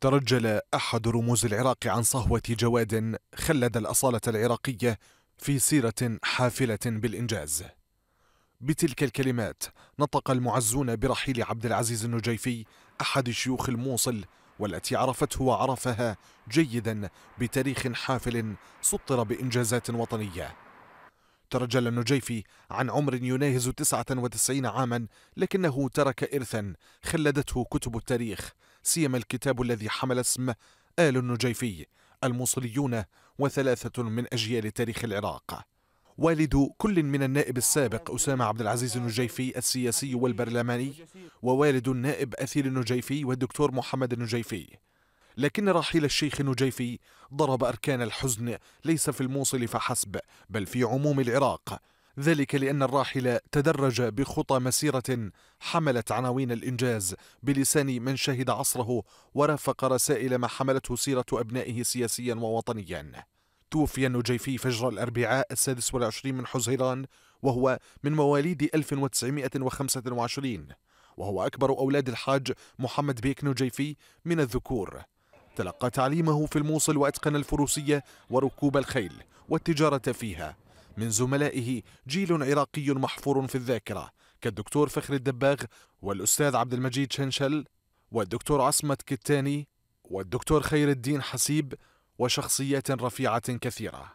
ترجل أحد رموز العراق عن صهوة جواد خلد الأصالة العراقية في سيرة حافلة بالإنجاز بتلك الكلمات نطق المعزون برحيل عبد العزيز النجيفي أحد شيوخ الموصل والتي عرفته وعرفها جيدا بتاريخ حافل سطر بإنجازات وطنية ترجل النجيفي عن عمر يناهز 99 عاما لكنه ترك إرثا خلدته كتب التاريخ سيما الكتاب الذي حمل اسم آل النجيفي الموصليون وثلاثة من أجيال تاريخ العراق والد كل من النائب السابق أسامة عبد العزيز النجيفي السياسي والبرلماني ووالد النائب أثير النجيفي والدكتور محمد النجيفي لكن رحيل الشيخ النجيفي ضرب أركان الحزن ليس في الموصل فحسب بل في عموم العراق ذلك لأن الراحل تدرج بخطى مسيرة حملت عناوين الإنجاز بلسان من شهد عصره ورافق رسائل ما حملته سيرة أبنائه سياسيا ووطنيا توفي النجيفي فجر الأربعاء السادس والعشرين من حزيران وهو من مواليد 1925 وهو أكبر أولاد الحاج محمد بيك نجيفي من الذكور تلقى تعليمه في الموصل وأتقن الفروسية وركوب الخيل والتجارة فيها من زملائه جيل عراقي محفور في الذاكرة كالدكتور فخر الدباغ والأستاذ عبد المجيد شنشل والدكتور عصمت كتاني والدكتور خير الدين حسيب وشخصيات رفيعة كثيرة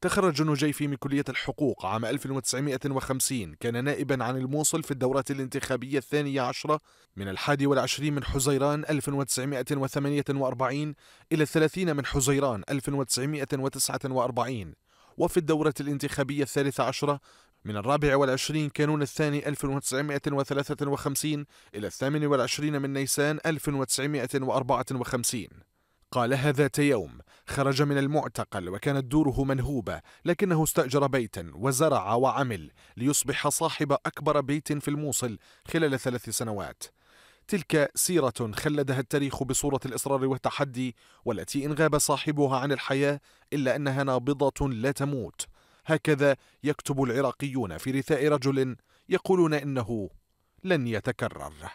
تخرج نجيفي من كلية الحقوق عام 1950 كان نائبا عن الموصل في الدورة الانتخابية الثانية عشرة من الحادي والعشرين من حزيران 1948 إلى الثلاثين من حزيران 1949 وفي الدورة الانتخابية الثالثة عشرة من الرابع والعشرين كانون الثاني 1953 إلى الثامن والعشرين من نيسان 1954 قالها ذات يوم خرج من المعتقل وكانت دوره منهوبة لكنه استأجر بيتا وزرع وعمل ليصبح صاحب أكبر بيت في الموصل خلال ثلاث سنوات تلك سيرة خلدها التاريخ بصورة الإصرار والتحدي والتي إن غاب صاحبها عن الحياة إلا أنها نابضة لا تموت هكذا يكتب العراقيون في رثاء رجل يقولون إنه لن يتكرر